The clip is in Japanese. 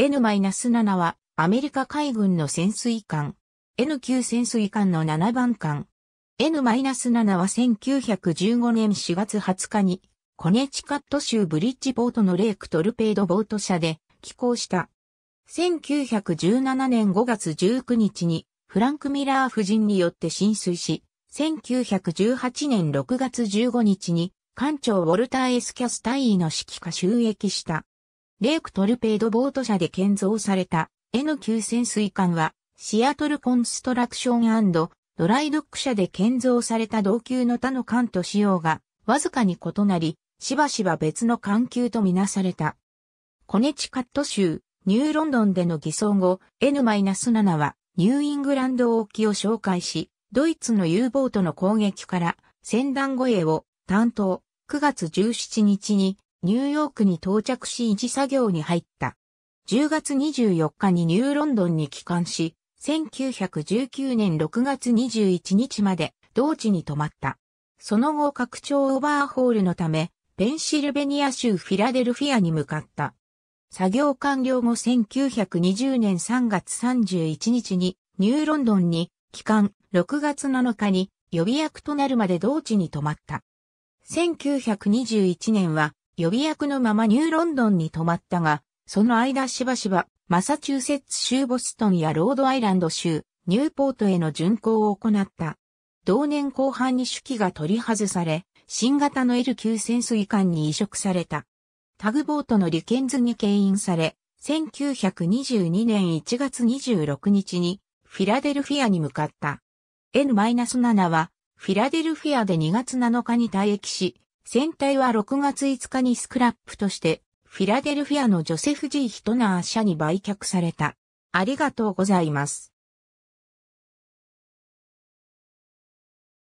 N-7 はアメリカ海軍の潜水艦。n 級潜水艦の7番艦。N-7 は1915年4月20日にコネチカット州ブリッジボートのレイクトルペードボート社で寄港した。1917年5月19日にフランク・ミラー夫人によって浸水し、1918年6月15日に艦長ウォルター・エス・キャスタイの指揮下収益した。レークトルペードボート社で建造された N9 潜水艦は、シアトルコンストラクションドライドック社で建造された同級の他の艦と仕様が、わずかに異なり、しばしば別の艦級とみなされた。コネチカット州、ニューロンドンでの偽装後、N-7 はニューイングランド沖を紹介し、ドイツの U ボートの攻撃から、戦団護衛を担当、9月17日にニューヨークに到着し維持作業に入った。10月24日にニューロンドンに帰還し、1919年6月21日まで同地に泊まった。その後拡張オーバーホールのため、ペンシルベニア州フィラデルフィアに向かった。作業完了後1920年3月31日にニューロンドンに帰還6月7日に予備役となるまで同地に泊まった。1921年は予備役のままニューロンドンに泊まったが、その間しばしば、マサチューセッツ州ボストンやロードアイランド州、ニューポートへの巡航を行った。同年後半に手記が取り外され、新型の l 級潜水艦に移植された。タグボートのリケンズに牽引され、1922年1月26日にフィラデルフィアに向かった。N-7 はフィラデルフィアで2月7日に退役し、船体は6月5日にスクラップとして、フィラデルフィアのジョセフ・ジー・ヒトナー社に売却された。ありがとうございます。